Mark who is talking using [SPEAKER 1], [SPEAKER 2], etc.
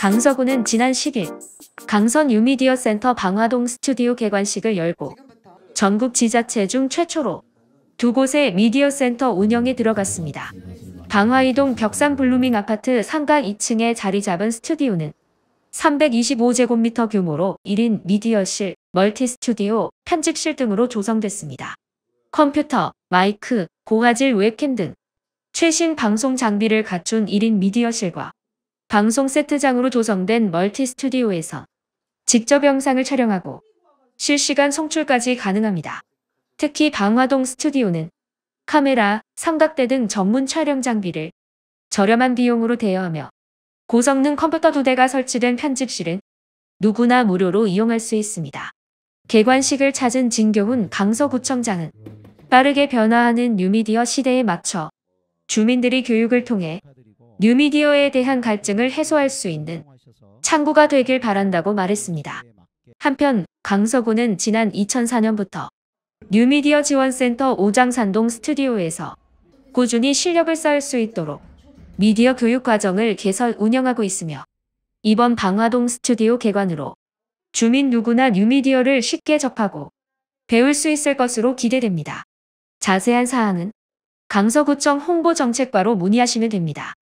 [SPEAKER 1] 강서구는 지난 10일 강선 유미디어 센터 방화동 스튜디오 개관식을 열고 전국 지자체 중 최초로 두 곳의 미디어 센터 운영에 들어갔습니다. 방화이동 벽산 블루밍 아파트 상가 2층에 자리 잡은 스튜디오는 325제곱미터 규모로 1인 미디어실, 멀티 스튜디오, 편집실 등으로 조성됐습니다. 컴퓨터, 마이크, 고화질 웹캠 등 최신 방송 장비를 갖춘 1인 미디어실과 방송 세트장으로 조성된 멀티 스튜디오에서 직접 영상을 촬영하고 실시간 송출까지 가능합니다. 특히 방화동 스튜디오는 카메라, 삼각대 등 전문 촬영 장비를 저렴한 비용으로 대여하며 고성능 컴퓨터 두 대가 설치된 편집실은 누구나 무료로 이용할 수 있습니다. 개관식을 찾은 진교훈 강서구청장은 빠르게 변화하는 뉴미디어 시대에 맞춰 주민들이 교육을 통해 뉴미디어에 대한 갈증을 해소할 수 있는 창구가 되길 바란다고 말했습니다. 예, 한편 강서구는 지난 2004년부터 뉴미디어 지원센터 오장산동 스튜디오에서 꾸준히 실력을 쌓을 수 있도록 미디어 교육 과정을 개설 운영하고 있으며 이번 방화동 스튜디오 개관으로 주민 누구나 뉴미디어를 쉽게 접하고 배울 수 있을 것으로 기대됩니다. 자세한 사항은 강서구청 홍보정책과로 문의하시면 됩니다.